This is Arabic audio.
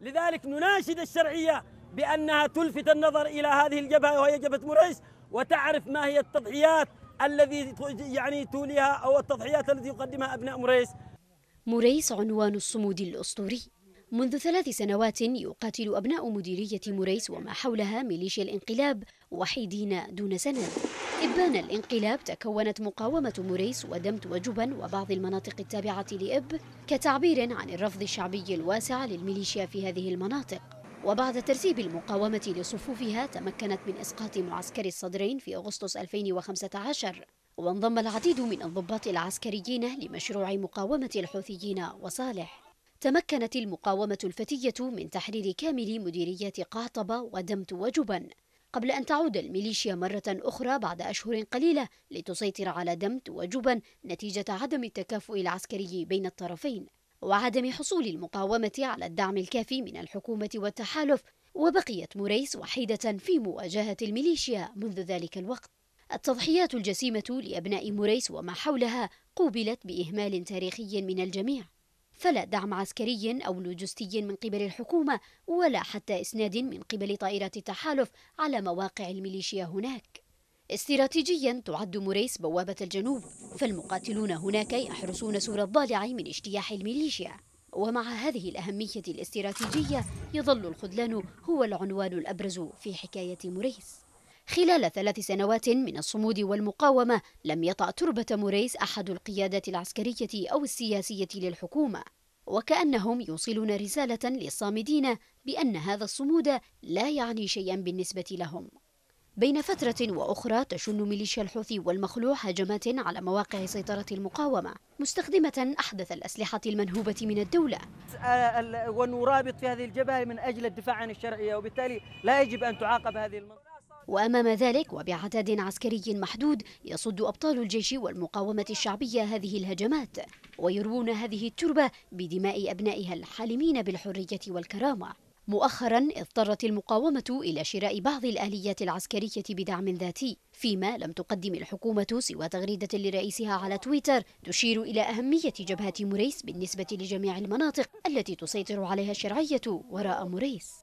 لذلك نناشد الشرعية بأنها تلفت النظر إلى هذه الجبهة وهي جبهة مرعش وتعرف ما هي التضحيات الذي يعني توليها أو التضحيات التي يقدمها أبناء مريس مريس عنوان الصمود الأسطوري منذ ثلاث سنوات يقاتل أبناء مديرية مريس وما حولها ميليشيا الانقلاب وحيدين دون سند إبان الانقلاب تكونت مقاومة موريس ودمت وجبن وبعض المناطق التابعة لإب كتعبير عن الرفض الشعبي الواسع للميليشيا في هذه المناطق وبعد ترتيب المقاومة لصفوفها تمكنت من إسقاط معسكر الصدرين في أغسطس 2015 وانضم العديد من الضباط العسكريين لمشروع مقاومة الحوثيين وصالح تمكنت المقاومة الفتية من تحرير كامل مديريات قعطبة ودمت وجبن قبل أن تعود الميليشيا مرة أخرى بعد أشهر قليلة لتسيطر على دمت وجبن نتيجة عدم التكافؤ العسكري بين الطرفين وعدم حصول المقاومة على الدعم الكافي من الحكومة والتحالف وبقيت موريس وحيدة في مواجهة الميليشيا منذ ذلك الوقت التضحيات الجسيمة لأبناء موريس وما حولها قوبلت بإهمال تاريخي من الجميع فلا دعم عسكري أو لوجستي من قبل الحكومة ولا حتى إسناد من قبل طائرات التحالف على مواقع الميليشيا هناك استراتيجيا تعد موريس بوابة الجنوب فالمقاتلون هناك يحرسون سور الضالع من اجتياح الميليشيا ومع هذه الأهمية الاستراتيجية يظل الخذلان هو العنوان الأبرز في حكاية موريس خلال ثلاث سنوات من الصمود والمقاومة لم يطأ تربة موريس أحد القيادات العسكرية أو السياسية للحكومة وكأنهم يوصلون رسالة للصامدين بأن هذا الصمود لا يعني شيئا بالنسبة لهم بين فترة وأخرى تشن ميليشيا الحوثي والمخلوع هجمات على مواقع سيطرة المقاومة مستخدمة أحدث الأسلحة المنهوبة من الدولة ونرابط في هذه الجبهة من أجل الدفاع عن الشرعية وبالتالي لا يجب أن تعاقب هذه المنطقة وأمام ذلك وبعدد عسكري محدود يصد أبطال الجيش والمقاومة الشعبية هذه الهجمات ويروون هذه التربة بدماء أبنائها الحالمين بالحرية والكرامة مؤخرا اضطرت المقاومة إلى شراء بعض الآليات العسكرية بدعم ذاتي فيما لم تقدم الحكومة سوى تغريدة لرئيسها على تويتر تشير إلى أهمية جبهة موريس بالنسبة لجميع المناطق التي تسيطر عليها الشرعية وراء موريس